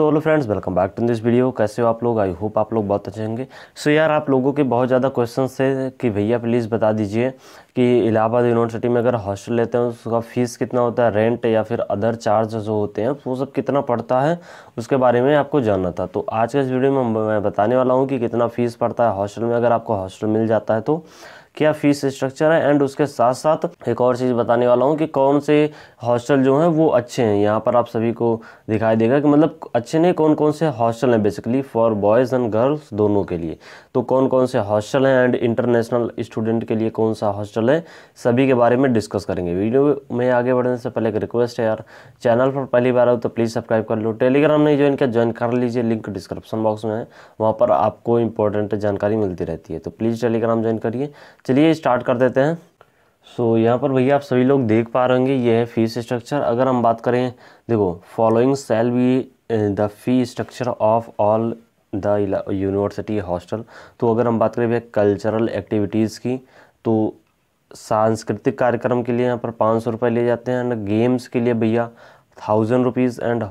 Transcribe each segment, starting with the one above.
so hello friends welcome back to this video कैसे हो आप लोग आई होप आप लोग बहुत अच्छे होंगे सो so, यार आप लोगों के बहुत ज़्यादा क्वेश्चन थे कि भैया प्लीज़ बता दीजिए कि इलाहाबाद यूनिवर्सिटी में अगर हॉस्टल लेते हैं उसका फ़ीस कितना होता है रेंट या फिर अदर चार्ज जो होते हैं वो सब कितना पड़ता है उसके बारे में आपको जानना था तो आज के इस वीडियो में मैं बताने वाला हूँ कि कितना फ़ीस पड़ता है हॉस्टल में अगर आपको हॉस्टल मिल जाता है तो क्या फीस स्ट्रक्चर है एंड उसके साथ साथ एक और चीज़ बताने वाला हूँ कि कौन से हॉस्टल जो हैं वो अच्छे हैं यहाँ पर आप सभी को दिखाई देगा कि मतलब अच्छे नहीं कौन कौन से हॉस्टल हैं basically for boys and girls दोनों के लिए तो कौन कौन से हॉस्टल हैं एंड इंटरनेशनल स्टूडेंट के लिए कौन सा हॉस्टल है सभी के बारे में डिस्कस करेंगे वीडियो में आगे बढ़ने से पहले एक रिक्वेस्ट है यार चैनल पर पहली बार आओ तो प्लीज़ सब्सक्राइब कर लो टेलीग्राम नहीं ज्वाइन किया ज्वाइन कर लीजिए लिंक डिस्क्रिप्शन बॉक्स में है वहाँ पर आपको इंपॉर्टेंट जानकारी मिलती रहती है तो प्लीज़ टेलीग्राम ज्वाइन करिए चलिए स्टार्ट कर देते हैं सो so, यहाँ पर भैया आप सभी लोग देख पा रहे होंगे ये है फीस स्ट्रक्चर अगर हम बात करें देखो following shall we the fee structure of all the university hostel तो अगर हम बात करें भैया कल्चरल एक्टिविटीज़ की तो सांस्कृतिक कार्यक्रम के लिए यहाँ पर पाँच सौ रुपये लिए जाते हैं एंड गेम्स के लिए भैया thousand rupees and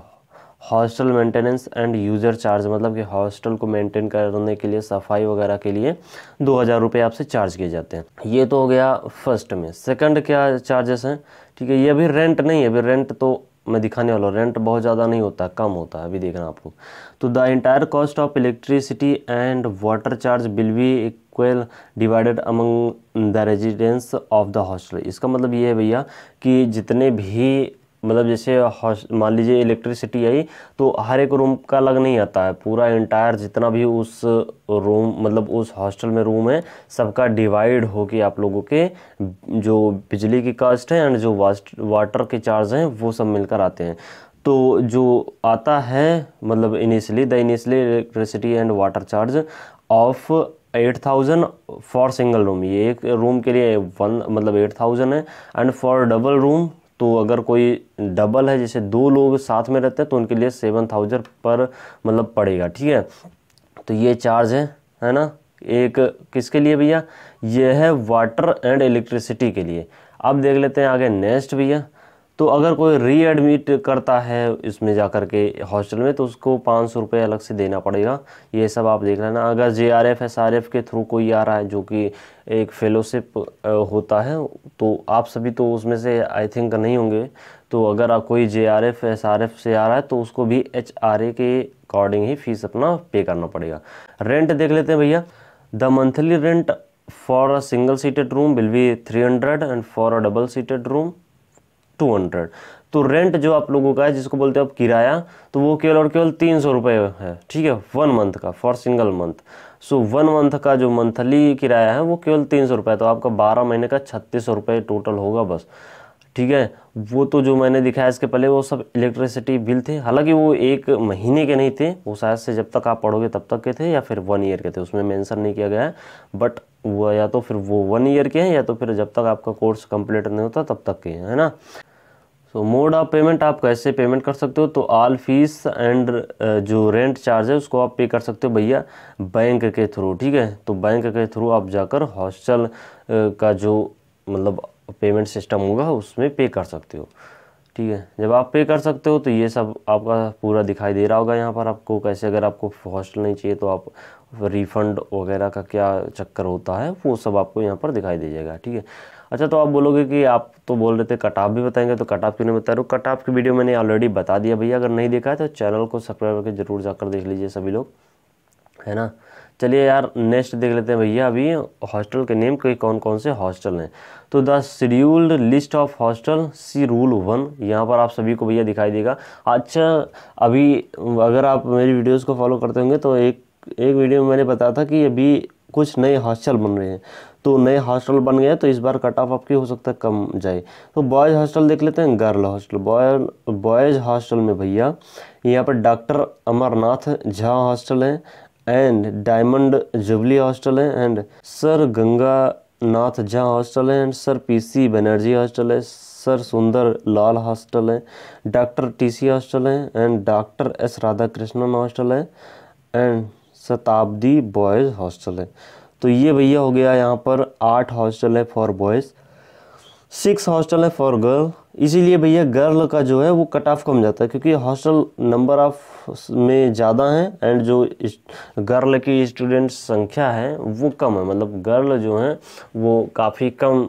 hostel maintenance and user charge मतलब कि हॉस्टल को मेंटेन करने के लिए सफाई वगैरह के लिए दो हज़ार रुपये आपसे चार्ज किए जाते हैं ये तो हो गया फर्स्ट में सेकंड क्या चार्जेस हैं ठीक है ये अभी रेंट नहीं है अभी रेंट तो मैं दिखाने वाला हूँ रेंट बहुत ज़्यादा नहीं होता कम होता है अभी देखना आपको तो the entire cost of electricity and water charge bill भी equal divided among the residence of the hostel इसका मतलब ये है भैया कि जितने भी मतलब जैसे मान लीजिए इलेक्ट्रिसिटी आई तो हर एक रूम का अलग नहीं आता है पूरा इंटायर जितना भी उस रूम मतलब उस हॉस्टल में रूम है सबका डिवाइड हो के आप लोगों के जो बिजली की कास्ट है एंड जो वाटर के चार्ज हैं वो सब मिलकर आते हैं तो जो आता है मतलब initially the initially electricity and water charge of eight thousand for single room ये एक रूम के लिए वन मतलब एट थाउजेंड है एंड फॉर डबल रूम तो अगर कोई डबल है जैसे दो लोग साथ में रहते हैं तो उनके लिए सेवन थाउजेंड पर मतलब पड़ेगा ठीक है तो ये चार्ज है है ना एक किसके लिए भैया ये है वाटर एंड इलेक्ट्रिसिटी के लिए अब देख लेते हैं आगे नेक्स्ट भैया तो अगर कोई रीएडमिट करता है इसमें जा कर के हॉस्टल में तो उसको पाँच सौ रुपये अलग से देना पड़ेगा ये सब आप देख लेना अगर J R F S R F के थ्रू कोई आ रहा है जो कि एक फेलोशिप होता है तो आप सभी तो उसमें से आई थिंक नहीं होंगे तो अगर आप कोई J R F S R F से आ रहा है तो उसको भी एच आर ए के अकॉर्डिंग ही फीस अपना पे करना पड़ेगा रेंट देख लेते हैं भैया the monthly rent for a single seated room will be three hundred and for a double seated room two hundred तो रेंट जो आप लोगों का है जिसको बोलते हैं आप किराया तो वो केवल और केवल तीन सौ रुपये है ठीक है वन मंथ का for single month so one month का जो मंथली किराया है वो केवल तीन सौ रुपये तो आपका बारह महीने का छत्तीस सौ रुपये टोटल होगा बस ठीक है वो तो जो मैंने दिखाया इसके पहले वो सब इलेक्ट्रिसिटी बिल थे हालांकि वो एक महीने के नहीं थे वो शायद से जब तक आप पढ़ोगे तब तक के थे या फिर वन ईयर के थे उसमें मेंशन नहीं किया गया है बट वो या तो फिर वो वन ईयर के हैं या तो फिर जब तक आपका कोर्स कंप्लीट नहीं होता तब तक के हैं है ना सो मोड ऑफ पेमेंट आप कैसे पेमेंट कर सकते हो तो आल फीस एंड जो रेंट चार्ज है उसको आप पे कर सकते हो भैया बैंक के थ्रू ठीक है तो बैंक के थ्रू आप जाकर हॉस्टल uh, का जो मतलब पेमेंट सिस्टम होगा उसमें पे कर सकते हो ठीक है जब आप पे कर सकते हो तो ये सब आपका पूरा दिखाई दे रहा होगा यहाँ पर आपको कैसे अगर आपको हॉस्टल नहीं चाहिए तो आप रिफ़ंड वगैरह का क्या चक्कर होता है वो सब आपको यहाँ पर दिखाई दे जाएगा ठीक है अच्छा तो आप बोलोगे कि आप तो बोल रहे थे कटाप भी बताएंगे तो कटाप क्यों नहीं बता रहे हो कटाप की वीडियो मैंने ऑलरेडी बता दिया भैया अगर नहीं देखा है तो चैनल को सब्सक्राइब करके ज़रूर जाकर देख लीजिए सभी लोग है ना चलिए यार नेक्स्ट देख लेते हैं भैया अभी हॉस्टल के नेम के कौन कौन से हॉस्टल हैं तो the scheduled list of hostel C rule one यहाँ पर आप सभी को भैया दिखाई देगा अच्छा अभी अगर आप मेरी वीडियोस को फॉलो करते होंगे तो एक एक वीडियो में मैंने बताया था कि अभी कुछ नए हॉस्टल बन रहे हैं तो नए हॉस्टल बन गए तो इस बार कट ऑफ आपकी हो सकता है कम जाए तो बॉयज़ हॉस्टल देख लेते हैं girl hostel boy boys hostel में भैया यहाँ पर डॉक्टर अमरनाथ झा हॉस्टल है एंड डायमंड जुबली हॉस्टल है and sir Ganga Nath Jha hostel है and sir PC Banerjee hostel है सर सुंदर लाल हॉस्टल है डॉक्टर टीसी हॉस्टल है and doctor S Radha Krishnan hostel है एंड शताब्दी बॉयज़ हॉस्टल है तो ये भैया हो गया यहाँ पर आठ हॉस्टल है फॉर बॉयज़ सिक्स हॉस्टल है फॉर गर्ल इसीलिए भैया गर्ल का जो है वो कट ऑफ कम जाता है क्योंकि हॉस्टल नंबर ऑफ में ज़्यादा हैं एंड जो गर्ल की स्टूडेंट संख्या है वो कम है मतलब गर्ल जो हैं वो काफ़ी कम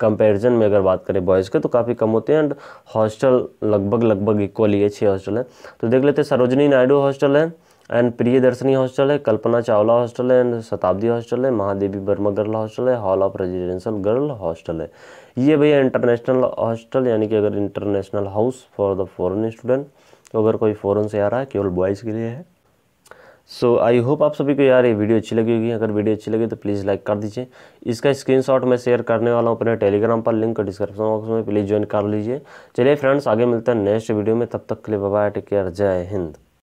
कंपैरिजन में अगर बात करें बॉयज़ के तो काफ़ी कम होते हैं एंड हॉस्टल लगभग लगभग इक्वली है छः हॉस्टल हैं तो देख लेते सरोजनी नायडू हॉस्टल है एंड प्रिय दर्शनी हॉस्टल है कल्पना चावला हॉस्टल है एंड शताब्दी हॉस्टल है महादेवी वर्मा गर्ल हॉस्टल है hall of residential girl hostel है ये भैया इंटरनेशनल हॉस्टल यानी कि अगर international house for the foreign student तो अगर कोई फ़ॉरन से आ रहा है केवल बॉयज़ के लिए है सो आई होप आप सभी को यार ये वीडियो अच्छी लगी होगी अगर वीडियो अच्छी लगी तो प्लीज़ लाइक कर दीजिए इसका स्क्रीनशॉट मैं शेयर करने वाला हूँ अपने टेलीग्राम पर लिंक डिस्क्रिप्शन बॉक्स में प्लीज़ ज्वाइन कर लीजिए चलिए फ्रेंड्स आगे मिलते हैं नेक्स्ट वीडियो में तब तक के लिए बाय टेक केयर जय हिंद